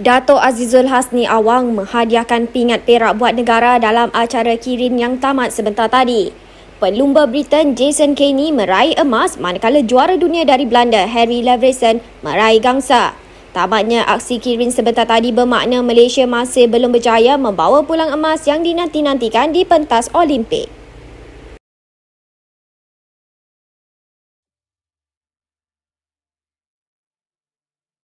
Dato Azizul Hasni Awang menghadiahkan pingat perak buat negara dalam acara kirin yang tamat sebentar tadi. Pelumba Britain Jason Kenny meraih emas manakala juara dunia dari Belanda Harry Leverson meraih gangsa. Tamatnya aksi kirin sebentar tadi bermakna Malaysia masih belum berjaya membawa pulang emas yang dinanti-nantikan di pentas Olimpik.